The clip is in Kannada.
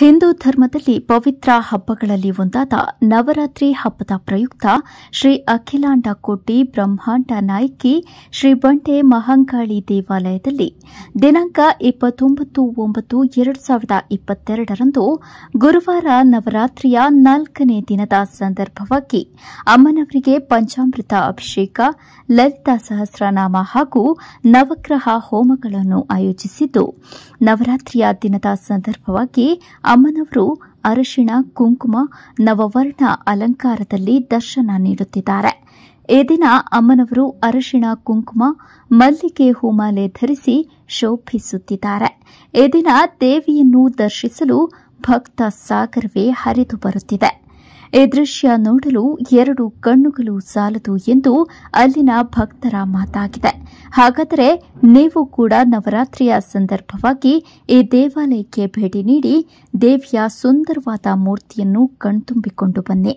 ಹಿಂದೂ ಧರ್ಮದಲ್ಲಿ ಪವಿತ್ರ ಹಬ್ಬಗಳಲ್ಲಿ ಒಂದಾದ ನವರಾತ್ರಿ ಹಬ್ಬದ ಪ್ರಯುಕ್ತ ಶ್ರೀ ಅಖಿಲಾಂಡ ಕೋಟಿ ಬ್ರಹ್ಮಾಂಡ ನಾಯಕಿ ಶ್ರೀ ಬಂಡೆ ಮಹಂಕಾಳಿ ದೇವಾಲಯದಲ್ಲಿ ದಿನಾಂಕ ಇಪ್ಪತ್ತೊಂಬತ್ತು ಒಂಬತ್ತು ಎರಡು ಸಾವಿರದ ಇಪ್ಪತ್ತೆರಡರಂದು ಗುರುವಾರ ನವರಾತ್ರಿಯ ನಾಲ್ಕನೇ ದಿನದ ಸಂದರ್ಭವಾಗಿ ಅಮ್ಮನವರಿಗೆ ಪಂಚಾಮೃತ ಅಭಿಷೇಕ ಲಲಿತಾ ಸಹಸ್ರನಾಮ ಹಾಗೂ ನವಗ್ರಹ ಹೋಮಗಳನ್ನು ಆಯೋಜಿಸಿದ್ದು ನವರಾತ್ರಿಯ ದಿನದ ಸಂದರ್ಭವಾಗಿ ಅಮ್ಮನವರು ಅರಿಶಿಣ ಕುಂಕುಮ ನವವರ್ಣ ಅಲಂಕಾರದಲ್ಲಿ ದರ್ಶನ ನೀಡುತ್ತಿದ್ದಾರೆ ಈ ದಿನ ಅಮ್ಮನವರು ಅರಿಶಿಣ ಕುಂಕುಮ ಮಲ್ಲಿಗೆ ಹೂಮಾಲೆ ಧರಿಸಿ ಶೋಭಿಸುತ್ತಿದ್ದಾರೆ ಈ ದಿನ ದೇವಿಯನ್ನು ದರ್ಶಿಸಲು ಭಕ್ತ ಸಾಗರವೇ ಹರಿದು ಬರುತ್ತಿದೆ ಈ ದೃಶ್ಯ ನೋಡಲು ಎರಡು ಕಣ್ಣುಗಳು ಸಾಲದು ಎಂದು ಅಲ್ಲಿನ ಭಕ್ತರ ಮಾತಾಗಿದೆ ಹಾಗಾದರೆ ನೀವು ಕೂಡ ನವರಾತ್ರಿಯ ಸಂದರ್ಭವಾಗಿ ಈ ದೇವಾಲಯಕ್ಕೆ ಭೇಟಿ ನೀಡಿ ದೇವಿಯ ಸುಂದರವಾದ ಮೂರ್ತಿಯನ್ನು ಕಣ್ತುಂಬಿಕೊಂಡು ಬನ್ನಿ